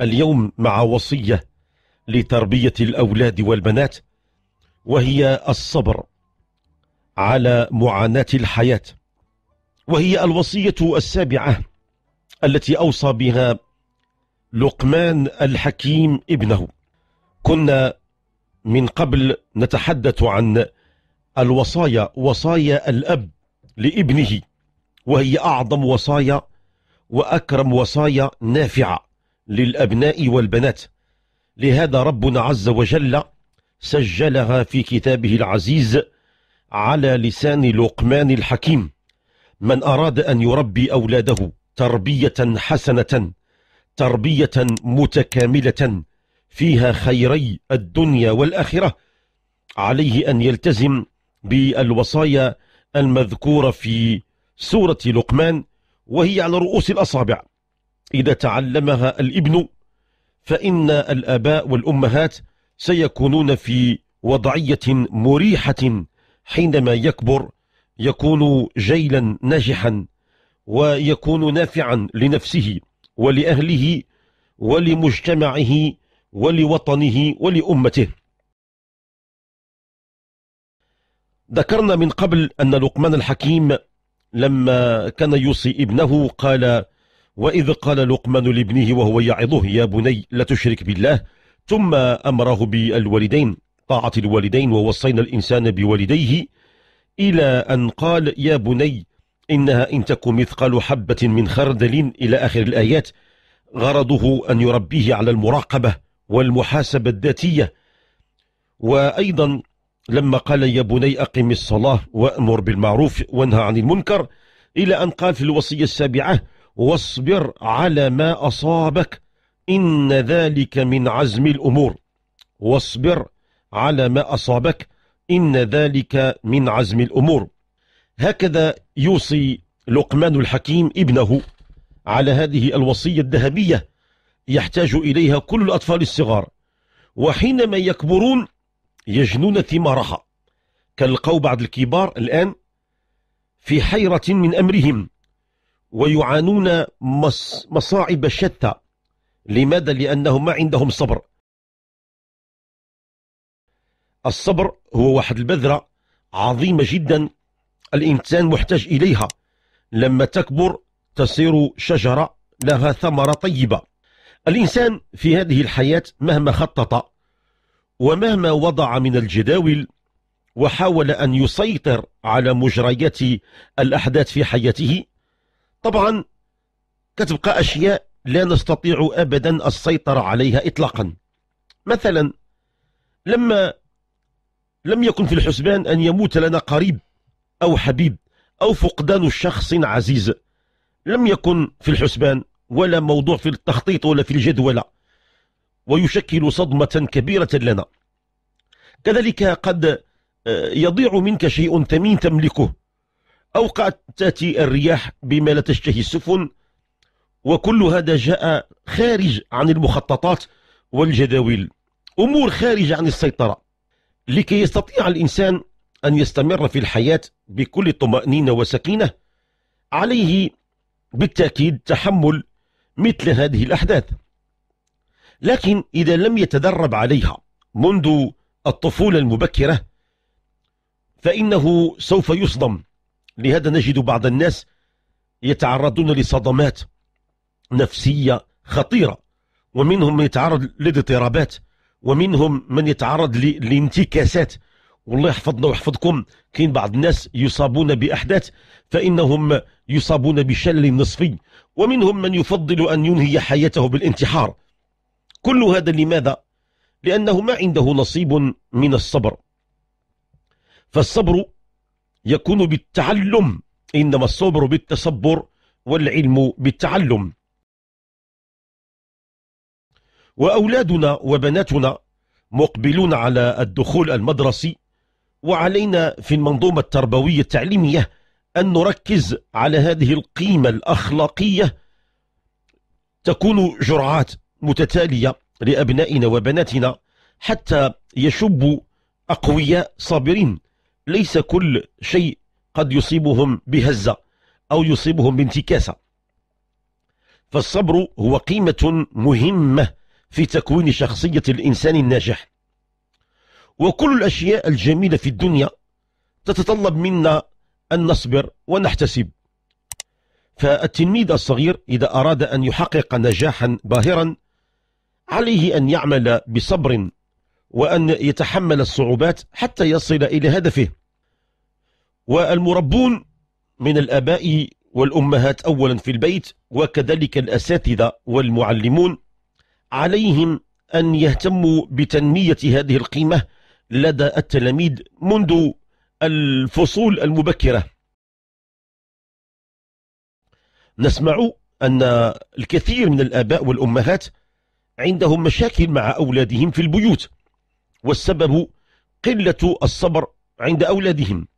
اليوم مع وصية لتربية الأولاد والبنات وهي الصبر على معاناة الحياة وهي الوصية السابعة التي أوصى بها لقمان الحكيم ابنه كنا من قبل نتحدث عن الوصايا وصايا الأب لابنه وهي أعظم وصايا وأكرم وصايا نافعة للأبناء والبنات لهذا ربنا عز وجل سجلها في كتابه العزيز على لسان لقمان الحكيم من أراد أن يربي أولاده تربية حسنة تربية متكاملة فيها خيري الدنيا والآخرة عليه أن يلتزم بالوصايا المذكورة في سورة لقمان وهي على رؤوس الأصابع إذا تعلمها الابن فإن الآباء والأمهات سيكونون في وضعية مريحة حينما يكبر يكون جيلا ناجحا ويكون نافعا لنفسه ولأهله ولمجتمعه ولوطنه ولأمته ذكرنا من قبل أن لقمان الحكيم لما كان يوصي ابنه قال وإذ قال لقمان لابنه وهو يعظه يا بني لا تشرك بالله ثم أمره بالوالدين طاعة الوالدين ووصينا الإنسان بوالديه إلى أن قال يا بني إنها إن تك مثقال حبة من خردل إلى آخر الآيات غرضه أن يربيه على المراقبة والمحاسبة الذاتية وأيضا لما قال يا بني أقم الصلاة وأمر بالمعروف وانهى عن المنكر إلى أن قال في الوصية السابعة واصبر على ما أصابك إن ذلك من عزم الأمور واصبر على ما أصابك إن ذلك من عزم الأمور هكذا يوصي لقمان الحكيم ابنه على هذه الوصية الذهبية يحتاج إليها كل الأطفال الصغار وحينما يكبرون يجنون ثمارها كالقوا بعد الكبار الآن في حيرة من أمرهم ويعانون مص مصاعب شتى لماذا؟ لأنهم ما عندهم صبر الصبر هو واحد البذرة عظيمة جدا الإنسان محتاج إليها لما تكبر تصير شجرة لها ثمرة طيبة الإنسان في هذه الحياة مهما خطط ومهما وضع من الجداول وحاول أن يسيطر على مجريات الأحداث في حياته طبعا كتبقى أشياء لا نستطيع أبدا السيطرة عليها إطلاقا مثلا لما لم يكن في الحسبان أن يموت لنا قريب أو حبيب أو فقدان شخص عزيز لم يكن في الحسبان ولا موضوع في التخطيط ولا في الجدول ويشكل صدمة كبيرة لنا كذلك قد آه، يضيع منك شيء ثمين تملكه أو قد تأتي الرياح بما لا تشتهي السفن وكل هذا جاء خارج عن المخططات والجداول أمور خارجة عن السيطرة لكي يستطيع الإنسان أن يستمر في الحياة بكل طمأنينة وسكينة عليه بالتأكيد تحمل مثل هذه الأحداث لكن إذا لم يتدرب عليها منذ الطفولة المبكرة فإنه سوف يصدم لهذا نجد بعض الناس يتعرضون لصدمات نفسية خطيرة ومنهم من يتعرض للاضطرابات ومنهم من يتعرض لانتكاسات والله يحفظنا ويحفظكم كاين بعض الناس يصابون بأحداث فإنهم يصابون بشل نصفي ومنهم من يفضل أن ينهي حياته بالانتحار كل هذا لماذا؟ لأنه ما عنده نصيب من الصبر فالصبر يكون بالتعلم إنما الصبر بالتصبر والعلم بالتعلم وأولادنا وبناتنا مقبلون على الدخول المدرسي وعلينا في المنظومة التربوية التعليمية أن نركز على هذه القيمة الأخلاقية تكون جرعات متتالية لأبنائنا وبناتنا حتى يشبوا أقوياء صابرين ليس كل شيء قد يصيبهم بهزة أو يصيبهم بانتكاسة فالصبر هو قيمة مهمة في تكوين شخصية الإنسان الناجح وكل الأشياء الجميلة في الدنيا تتطلب منا أن نصبر ونحتسب فالتلميذ الصغير إذا أراد أن يحقق نجاحا باهرا عليه أن يعمل بصبر وأن يتحمل الصعوبات حتى يصل إلى هدفه والمربون من الآباء والأمهات أولا في البيت وكذلك الأساتذة والمعلمون عليهم أن يهتموا بتنمية هذه القيمة لدى التلاميذ منذ الفصول المبكرة نسمع أن الكثير من الآباء والأمهات عندهم مشاكل مع أولادهم في البيوت والسبب قلة الصبر عند أولادهم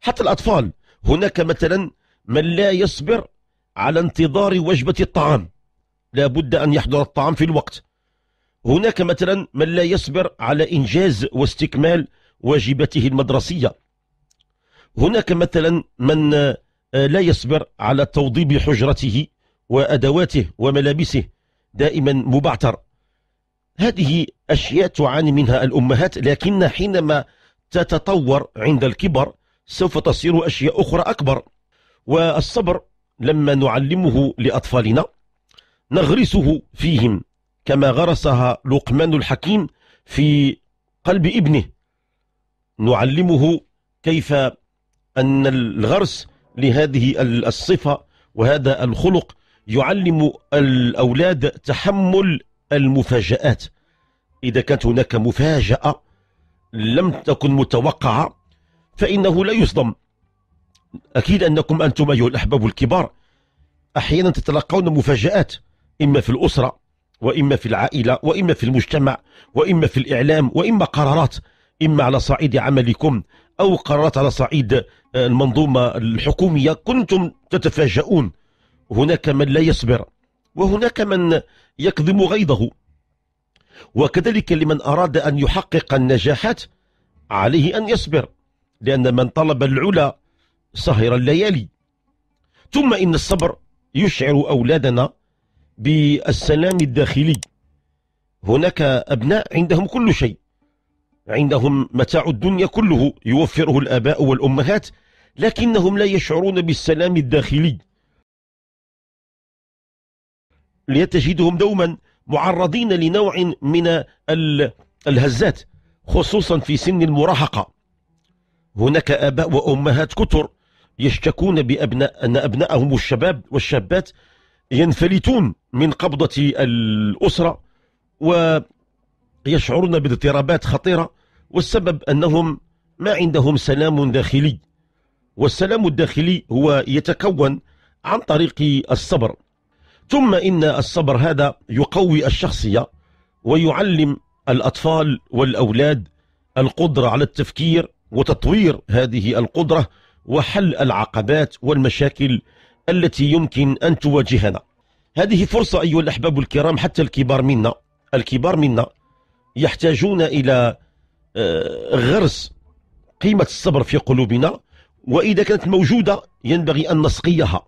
حتى الأطفال هناك مثلا من لا يصبر على انتظار وجبة الطعام لا بد أن يحضر الطعام في الوقت هناك مثلا من لا يصبر على إنجاز واستكمال واجباته المدرسية هناك مثلا من آه، لا يصبر على توضيب حجرته وأدواته وملابسه دائما مبعتر هذه أشياء تعاني منها الأمهات لكن حينما تتطور عند الكبر سوف تصير أشياء أخرى أكبر والصبر لما نعلمه لأطفالنا نغرسه فيهم كما غرسها لقمان الحكيم في قلب ابنه نعلمه كيف أن الغرس لهذه الصفة وهذا الخلق يعلم الأولاد تحمل المفاجآت إذا كانت هناك مفاجأة لم تكن متوقعة فإنه لا يصدم أكيد أنكم أنتم أيها الأحباب الكبار أحيانا تتلقون مفاجآت إما في الأسرة وإما في العائلة وإما في المجتمع وإما في الإعلام وإما قرارات إما على صعيد عملكم أو قرارات على صعيد آه، المنظومة الحكومية كنتم تتفاجؤون هناك من لا يصبر وهناك من يكظم غيظه وكذلك لمن أراد أن يحقق النجاحات عليه أن يصبر لأن من طلب العلا سهر الليالي ثم إن الصبر يشعر أولادنا بالسلام الداخلي هناك أبناء عندهم كل شيء عندهم متاع الدنيا كله يوفره الآباء والأمهات لكنهم لا يشعرون بالسلام الداخلي لتجدهم دوما معرضين لنوع من الهزات خصوصا في سن المراهقة هناك آباء وأمهات كثر يشتكون بأبناء أن أبنائهم الشباب والشابات ينفلتون من قبضة الأسرة ويشعرون باضطرابات خطيرة والسبب أنهم ما عندهم سلام داخلي والسلام الداخلي هو يتكون عن طريق الصبر ثم إن الصبر هذا يقوي الشخصية ويعلم الأطفال والأولاد القدرة على التفكير وتطوير هذه القدرة وحل العقبات والمشاكل التي يمكن أن تواجهنا هذه فرصة أيها الأحباب الكرام حتى الكبار منا الكبار منا يحتاجون إلى آه، غرس قيمة الصبر في قلوبنا وإذا كانت موجودة ينبغي أن نسقيها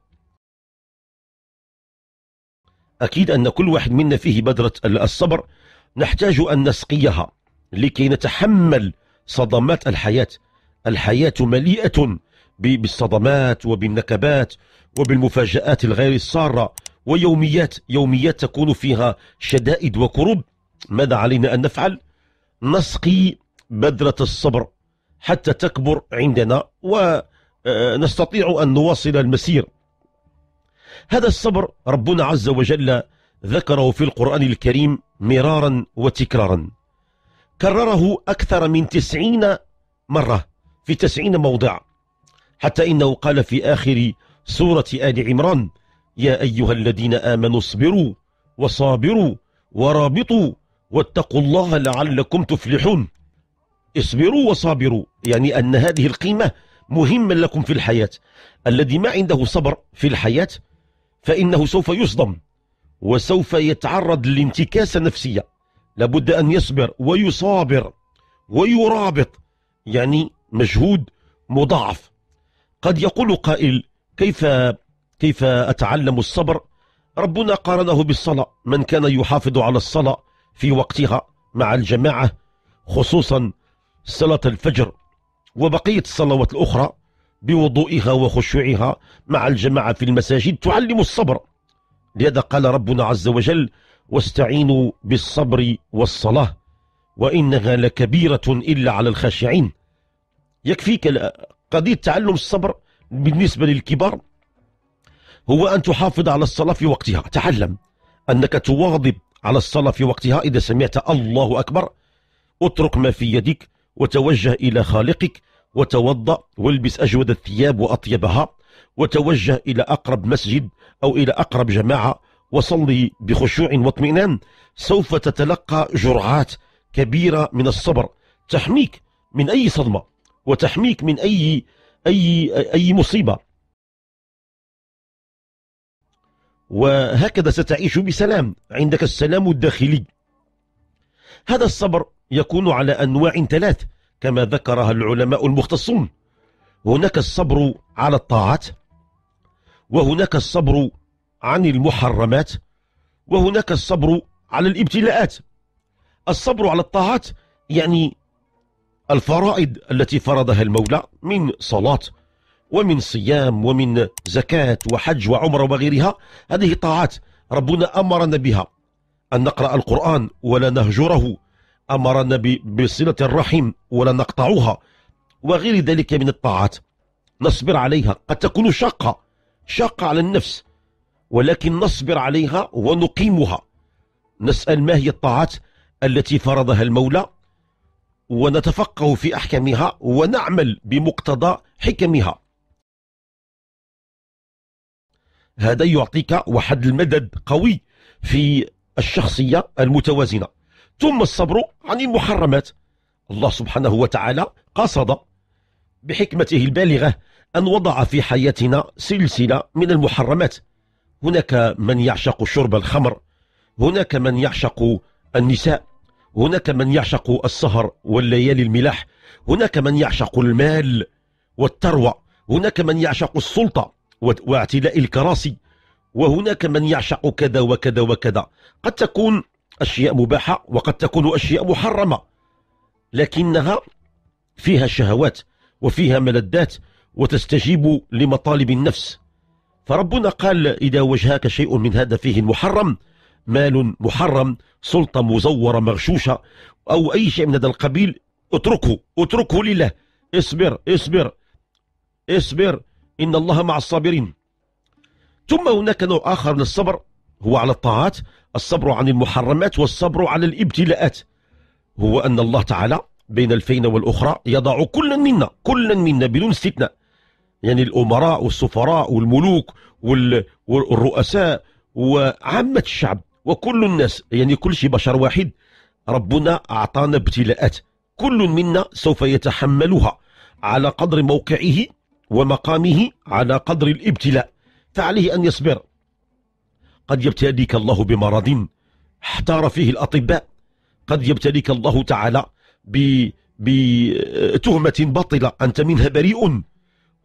أكيد أن كل واحد منا فيه بذرة الصبر نحتاج أن نسقيها لكي نتحمل صدمات الحياة الحياة مليئة بالصدمات وبالنكبات وبالمفاجآت الغير السارة ويوميات يوميات تكون فيها شدائد وكروب ماذا علينا أن نفعل؟ نسقي بذرة الصبر حتى تكبر عندنا ونستطيع آه، أن نواصل المسير هذا الصبر ربنا عز وجل ذكره في القرآن الكريم مرارا وتكرارا كرره أكثر من تسعين مرة في تسعين موضع حتى إنه قال في آخر سورة آل عمران يا أيها الذين آمنوا اصبروا وصابروا ورابطوا واتقوا الله لعلكم تفلحون اصبروا وصابروا يعني أن هذه القيمة مهمة لكم في الحياة الذي ما عنده صبر في الحياة فإنه سوف يصدم وسوف يتعرض لانتكاسة نفسية لابد أن يصبر ويصابر ويرابط يعني مجهود مضاعف قد يقول قائل كيف كيف أتعلم الصبر ربنا قارنه بالصلاة من كان يحافظ على الصلاة في وقتها مع الجماعة خصوصا صلاة الفجر وبقية الصلوات الأخرى بوضوئها وخشوعها مع الجماعة في المساجد تعلم الصبر لهذا قال ربنا عز وجل واستعينوا بالصبر والصلاة وإنها لكبيرة إلا على الخاشعين يكفيك قضية تعلم الصبر بالنسبة للكبار هو أن تحافظ على الصلاة في وقتها تعلم أنك تواظب على الصلاة في وقتها إذا سمعت الله أكبر اترك ما في يدك وتوجه إلى خالقك وتوضأ والبس أجود الثياب وأطيبها وتوجه إلى أقرب مسجد أو إلى أقرب جماعة وصلي بخشوع واطمئنان سوف تتلقى جرعات كبيرة من الصبر تحميك من أي صدمة وتحميك من أي أي أي مصيبة وهكذا ستعيش بسلام عندك السلام الداخلي هذا الصبر يكون على أنواع ثلاث كما ذكرها العلماء المختصون هناك الصبر على الطاعات وهناك الصبر عن المحرمات وهناك الصبر على الابتلاءات الصبر على الطاعات يعني الفرائض التي فرضها المولى من صلاة ومن صيام ومن زكاة وحج وعمرة وغيرها هذه طاعات ربنا أمرنا بها أن نقرأ القرآن ولا نهجره أمرنا بصلة الرحم ولا نقطعها وغير ذلك من الطاعات نصبر عليها قد تكون شاقة شاقة على النفس ولكن نصبر عليها ونقيمها نسأل ما هي الطاعات التي فرضها المولى ونتفقه في أحكامها ونعمل بمقتضى حكمها هذا يعطيك وحد المدد قوي في الشخصية المتوازنة ثم الصبر عن المحرمات الله سبحانه وتعالى قصد بحكمته البالغة أن وضع في حياتنا سلسلة من المحرمات هناك من يعشق شرب الخمر هناك من يعشق النساء هناك من يعشق السهر والليالي الملاح هناك من يعشق المال والثروة هناك من يعشق السلطة واعتلاء الكراسي وهناك من يعشق كذا وكذا وكذا قد تكون أشياء مباحة وقد تكون أشياء محرمة لكنها فيها شهوات وفيها ملذات وتستجيب لمطالب النفس فربنا قال إذا وجهك شيء من هذا فيه المحرم مال محرم سلطة مزورة مغشوشة أو أي شيء من هذا القبيل اتركه اتركه لله اصبر اصبر اصبر إن الله مع الصابرين ثم هناك نوع آخر من الصبر هو على الطاعات الصبر عن المحرمات والصبر على الابتلاءات هو أن الله تعالى بين الفين والأخرى يضع كل منا كل منا بدون استثناء يعني الأمراء والسفراء والملوك والرؤساء وعامة الشعب وكل الناس يعني كل شيء بشر واحد ربنا أعطانا ابتلاءات كل منا سوف يتحملها على قدر موقعه ومقامه على قدر الابتلاء فعليه أن يصبر قد يبتليك الله بمرض احتار فيه الأطباء قد يبتليك الله تعالى بتهمة باطلة أنت منها بريء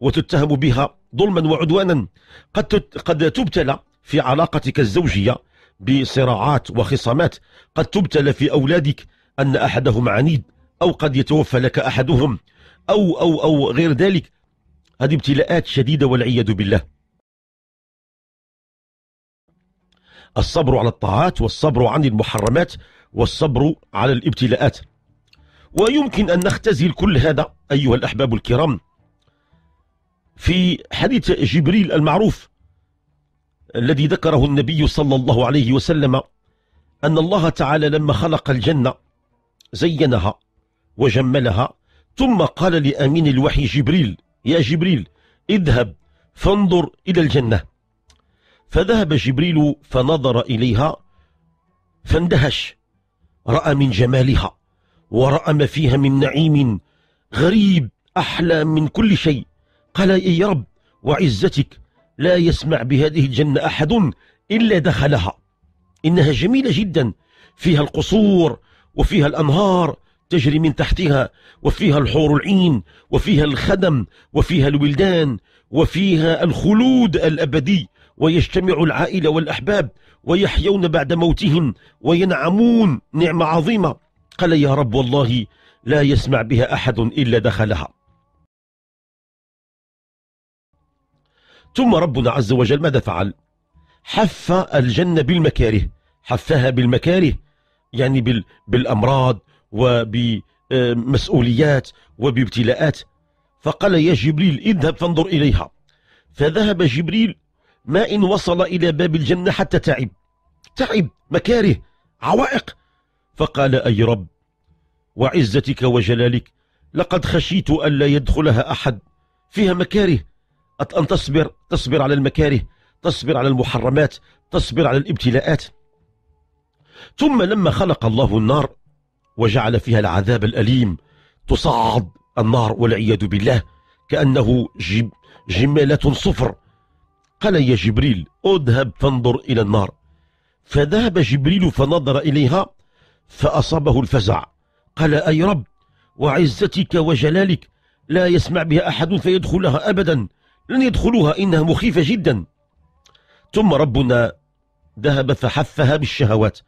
وتتهم بها ظلما وعدوانا قد قد تبتلى في علاقتك الزوجية بصراعات وخصامات قد تبتلى في أولادك أن أحدهم عنيد أو قد يتوفى لك أحدهم أو أو أو غير ذلك هذه ابتلاءات شديدة والعياذ بالله الصبر على الطاعات والصبر عن المحرمات والصبر على الابتلاءات ويمكن أن نختزل كل هذا أيها الأحباب الكرام في حديث جبريل المعروف الذي ذكره النبي صلى الله عليه وسلم أن الله تعالى لما خلق الجنة زينها وجملها ثم قال لأمين الوحي جبريل يا جبريل اذهب فانظر إلى الجنة فذهب جبريل فنظر إليها فاندهش رأى من جمالها ورأى ما فيها من نعيم غريب أحلى من كل شيء قال يا رب وعزتك لا يسمع بهذه الجنة أحد إلا دخلها إنها جميلة جدا فيها القصور وفيها الأنهار تجري من تحتها وفيها الحور العين وفيها الخدم وفيها الولدان وفيها الخلود الأبدي ويجتمع العائلة والأحباب ويحيون بعد موتهم وينعمون نعمة عظيمة قال يا رب والله لا يسمع بها أحد إلا دخلها ثم ربنا عز وجل ماذا فعل حف الجنة بالمكاره حفها بالمكاره يعني بالأمراض وبمسؤوليات وبابتلاءات فقال يا جبريل اذهب فانظر إليها فذهب جبريل ما إن وصل إلى باب الجنة حتى تعب تعب مكاره عوائق فقال أي رب وعزتك وجلالك لقد خشيت ألا يدخلها أحد فيها مكاره أن تصبر تصبر على المكاره تصبر على المحرمات تصبر على الابتلاءات ثم لما خلق الله النار وجعل فيها العذاب الأليم تصعد النار والعياذ بالله كأنه جمالة صفر قال يا جبريل اذهب فانظر إلى النار فذهب جبريل فنظر إليها فأصابه الفزع قال أي رب وعزتك وجلالك لا يسمع بها أحد فيدخلها أبدا لن يدخلوها إنها مخيفة جدا ثم ربنا ذهب فحفها بالشهوات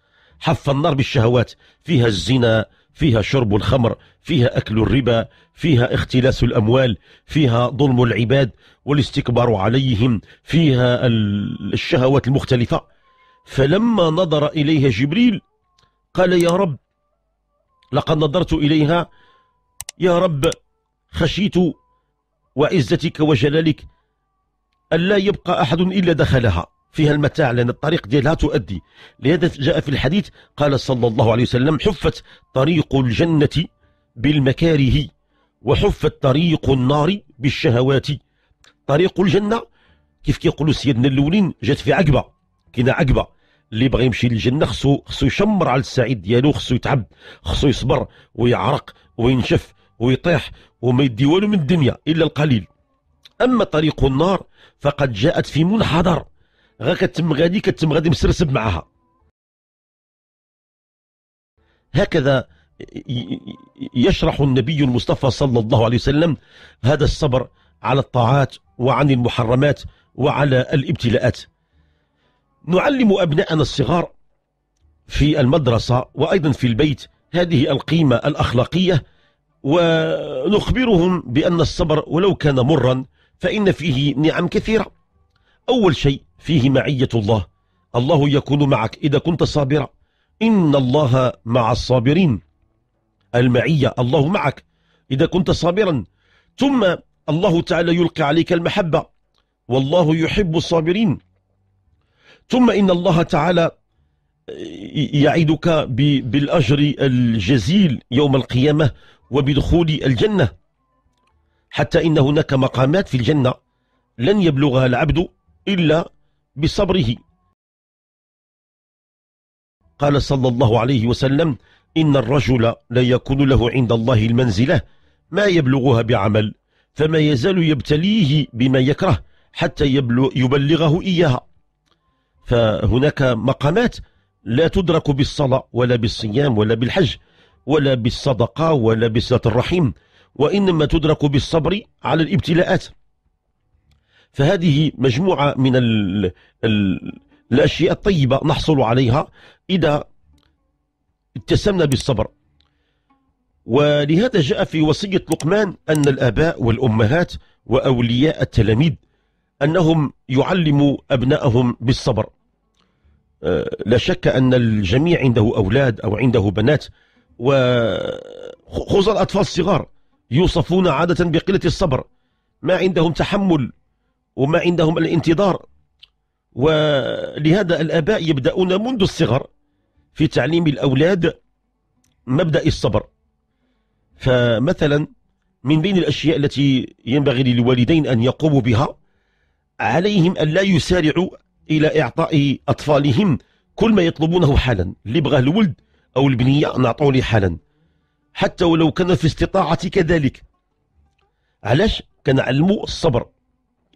حف النار بالشهوات فيها الزنا فيها شرب الخمر فيها أكل الربا فيها اختلاس الأموال فيها ظلم العباد والاستكبار عليهم فيها الشهوات المختلفة فلما نظر إليها جبريل قال يا رب لقد نظرت إليها يا رب خشيت وعزتك وجلالك ألا يبقى أحد إلا دخلها فيها المتاع لأن الطريق ديالها تؤدي لهذا جاء في الحديث قال صلى الله عليه وسلم حفت طريق الجنة بالمكاره وحفت طريق النار بالشهوات طريق الجنة كيف كيقولوا سيدنا الأولين جات في عقبة كنا عقبة اللي بغى يمشي للجنة خصو خصو يشمر على السعيد ديالو خصو يتعب خصو يصبر ويعرق وينشف ويطيح وما يدي والو من الدنيا إلا القليل أما طريق النار فقد جاءت في منحدر غا كتم غادي كتم غادي مسرسب معها هكذا يشرح النبي المصطفى صلى الله عليه وسلم هذا الصبر على الطاعات وعن المحرمات وعلى الابتلاءات نعلم أبناءنا الصغار في المدرسة وأيضا في البيت هذه القيمة الأخلاقية ونخبرهم بأن الصبر ولو كان مرا فإن فيه نعم كثيرة أول شيء فيه معية الله الله يكون معك إذا كنت صابرا إن الله مع الصابرين المعية الله معك إذا كنت صابرا ثم الله تعالى يلقي عليك المحبة والله يحب الصابرين ثم إن الله تعالى يعدك بالأجر الجزيل يوم القيامة وبدخول الجنة حتى إن هناك مقامات في الجنة لن يبلغها العبد إلا بصبره قال صلى الله عليه وسلم إن الرجل لا يكون له عند الله المنزلة ما يبلغها بعمل فما يزال يبتليه بما يكره حتى يبلغه إياها فهناك مقامات لا تدرك بالصلاة ولا بالصيام ولا بالحج ولا بالصدقة ولا بصلة الرحيم وإنما تدرك بالصبر على الابتلاءات فهذه مجموعة من ال ال الأشياء الطيبة نحصل عليها إذا اتسمنا بالصبر ولهذا جاء في وصية لقمان أن الآباء والأمهات وأولياء التلاميذ أنهم يعلموا أبنائهم بالصبر آه، لا شك أن الجميع عنده أولاد أو عنده بنات وخصوصا الأطفال الصغار يوصفون عادة بقلة الصبر ما عندهم تحمل وما عندهم الانتظار ولهذا الآباء يبدأون منذ الصغر في تعليم الأولاد مبدأ الصبر فمثلا من بين الأشياء التي ينبغي للوالدين أن يقوموا بها عليهم أن لا يسارعوا إلى إعطاء أطفالهم كل ما يطلبونه حالا اللي بغاه الولد أو البنية نعطوه لي حالا حتى ولو كان في استطاعتي كذلك علاش كنعلموا الصبر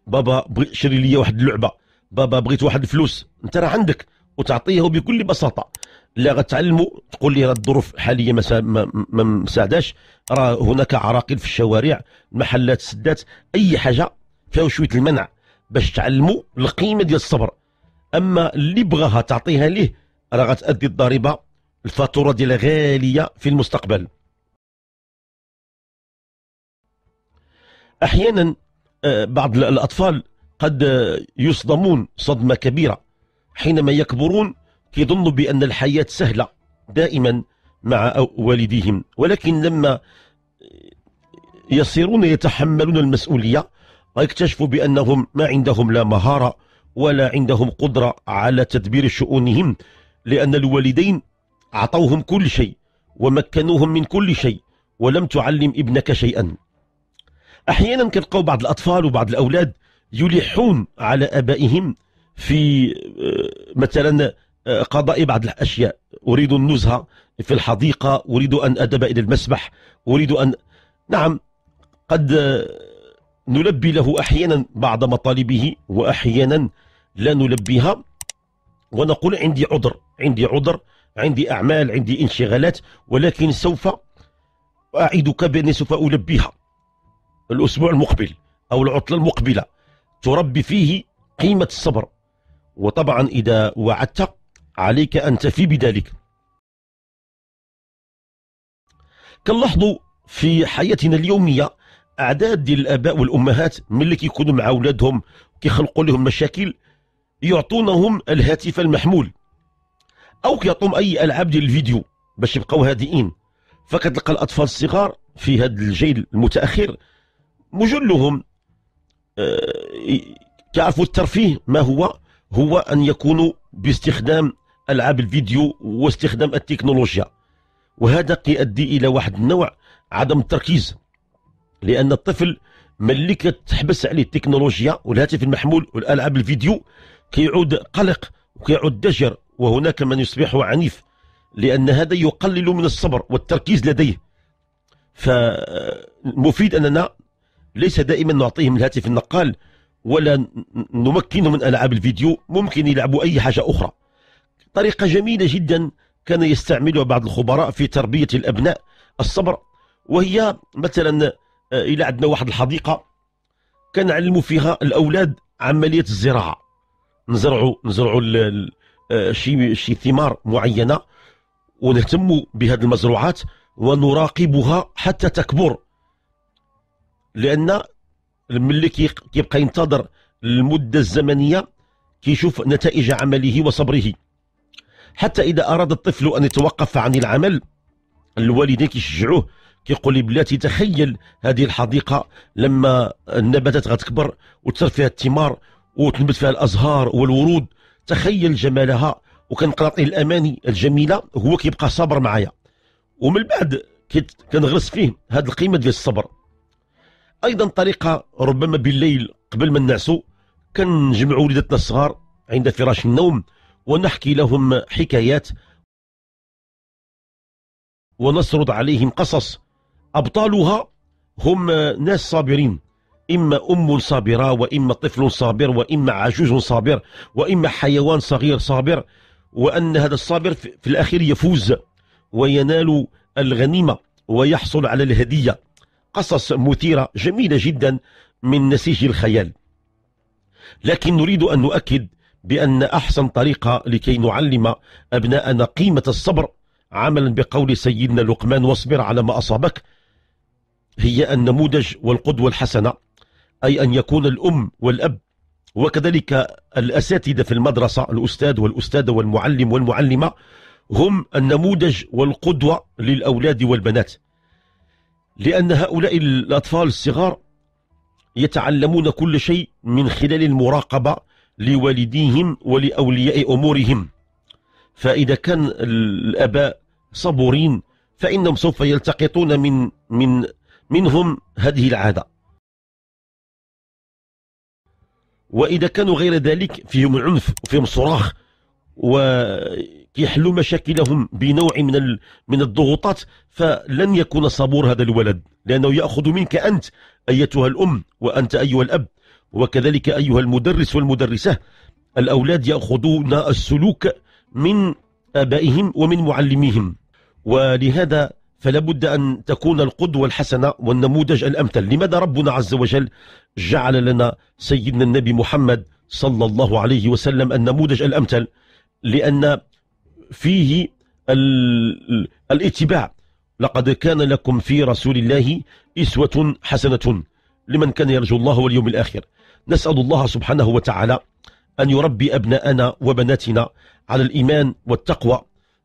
بابا بغي شري لي واحد اللعبه بابا بغيت واحد الفلوس انت راه عندك وتعطيه بكل بساطه لا غتعلمو تقول لي راه الظروف الحاليه ما ما مساعداش راه هناك عراقيل في الشوارع المحلات سدات اي حاجه فيها شويه المنع باش تعلموا القيمه ديال الصبر اما اللي بغاها تعطيها ليه راه غتادي الضريبه الفاتوره ديالها غاليه في المستقبل احيانا آه، بعض الأطفال قد آه، يصدمون صدمة كبيرة حينما يكبرون يظنوا بأن الحياة سهلة دائما مع والديهم ولكن لما آه، يصيرون يتحملون المسؤولية ويكتشفوا بأنهم ما عندهم لا مهارة ولا عندهم قدرة على تدبير شؤونهم لأن الوالدين أعطوهم كل شيء ومكنوهم من كل شيء ولم تعلم ابنك شيئا احيانا كنلقاو بعض الاطفال وبعض الاولاد يلحون على ابائهم في آه، مثلا آه، قضاء بعض الاشياء اريد النزهه في الحديقه اريد ان اذهب الى المسبح اريد ان نعم قد آه، نلبي له احيانا بعض مطالبه واحيانا لا نلبيها ونقول عندي عذر عندي عذر عندي اعمال عندي انشغالات ولكن سوف اعدك باني سوف البيها الأسبوع المقبل أو العطلة المقبلة تربي فيه قيمة الصبر وطبعا إذا وعدت عليك أن تفي بذلك كنلاحظوا في حياتنا اليومية أعداد ديال الآباء والأمهات ملي كيكونوا مع أولادهم كيخلقوا لهم مشاكل يعطونهم الهاتف المحمول أو كيعطوهم أي ألعاب ديال الفيديو باش يبقاو هادئين فكتلقى الأطفال الصغار في هذا الجيل المتأخر مجلهم تعرفوا آه، الترفيه ما هو هو أن يكونوا باستخدام ألعاب الفيديو واستخدام التكنولوجيا وهذا يؤدي إلى واحد النوع عدم التركيز لأن الطفل ملي كتحبس عليه التكنولوجيا والهاتف المحمول والألعاب الفيديو كيعود قلق وكيعود ضجر وهناك من يصبح عنيف لأن هذا يقلل من الصبر والتركيز لديه فمفيد أننا ليس دائما نعطيهم الهاتف النقال ولا نمكنهم من ألعاب الفيديو ممكن يلعبوا أي حاجة أخرى طريقة جميلة جدا كان يستعملها بعض الخبراء في تربية الأبناء الصبر وهي مثلا آه، إلى عندنا واحد الحديقة كان علموا فيها الأولاد عملية الزراعة نزرعوا نزرعوا آه، شي شي ثمار معينة ونهتم بهذه المزروعات ونراقبها حتى تكبر لان ملي كيبقى ينتظر المده الزمنيه كيشوف نتائج عمله وصبره حتى اذا اراد الطفل ان يتوقف عن العمل الوالدين كيشجعوه كيقول لي بلاتي تخيل هذه الحديقه لما النباتات غتكبر وتصير فيها الثمار وتنبت فيها الازهار والورود تخيل جمالها وكنقراطيه الاماني الجميله هو كيبقى صابر معايا ومن بعد كنغرس فيه هذه القيمه ديال الصبر ايضا طريقه ربما بالليل قبل ما نعسوا كنجمع وليداتنا الصغار عند فراش النوم ونحكي لهم حكايات ونسرد عليهم قصص أبطالها هم ناس صابرين إما أم صابرة وإما طفل صابر وإما عجوز صابر وإما حيوان صغير صابر وأن هذا الصابر في الأخير يفوز وينال الغنيمة ويحصل على الهدية قصص مثيرة جميلة جدا من نسيج الخيال لكن نريد أن نؤكد بأن أحسن طريقة لكي نعلم أبناءنا قيمة الصبر عملا بقول سيدنا لقمان واصبر على ما أصابك هي النموذج والقدوة الحسنة أي أن يكون الأم والأب وكذلك الأساتذة في المدرسة الأستاذ والأستاذة والمعلم والمعلمة هم النموذج والقدوة للأولاد والبنات لأن هؤلاء الأطفال الصغار يتعلمون كل شيء من خلال المراقبة لوالديهم ولأولياء أمورهم فإذا كان الأباء صبورين فإنهم سوف يلتقطون من من منهم هذه العادة وإذا كانوا غير ذلك فيهم عنف وفيهم صراخ و يحلوا مشاكلهم بنوع من من الضغوطات فلن يكون صبور هذا الولد لأنه يأخذ منك أنت أيتها الأم وأنت أيها الأب وكذلك أيها المدرس والمدرسة الأولاد يأخذون السلوك من آبائهم ومن معلميهم ولهذا فلا بد أن تكون القدوة الحسنة والنموذج الأمثل لماذا ربنا عز وجل جعل لنا سيدنا النبي محمد صلى الله عليه وسلم النموذج الأمثل لأن فيه الاتباع لقد كان لكم في رسول الله إسوة حسنة لمن كان يرجو الله واليوم الآخر نسأل الله سبحانه وتعالى أن يربي أبناءنا وبناتنا على الإيمان والتقوى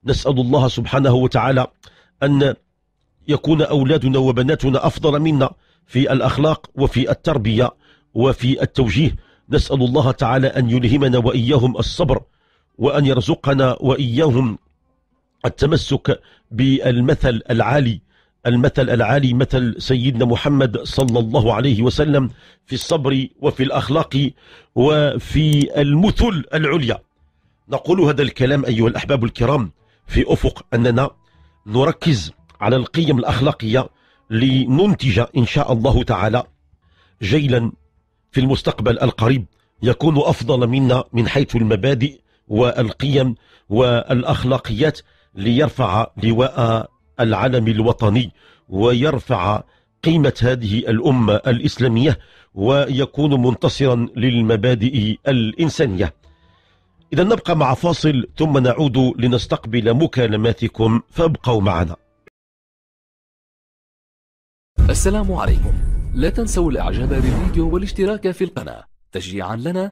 نسأل الله سبحانه وتعالى أن يكون أولادنا وبناتنا أفضل منا في الأخلاق وفي التربية وفي التوجيه نسأل الله تعالى أن يلهمنا وإياهم الصبر وأن يرزقنا وإياهم التمسك بالمثل العالي المثل العالي مثل سيدنا محمد صلى الله عليه وسلم في الصبر وفي الأخلاق وفي المثل العليا نقول هذا الكلام أيها الأحباب الكرام في أفق أننا نركز على القيم الأخلاقية لننتج إن شاء الله تعالى جيلا في المستقبل القريب يكون أفضل منا من حيث المبادئ والقيم والأخلاقيات ليرفع لواء العلم الوطني ويرفع قيمة هذه الأمة الإسلامية ويكون منتصرا للمبادئ الإنسانية إذا نبقى مع فاصل ثم نعود لنستقبل مكالماتكم فابقوا معنا السلام عليكم لا تنسوا الإعجاب بالفيديو والاشتراك في القناة تشجيعا لنا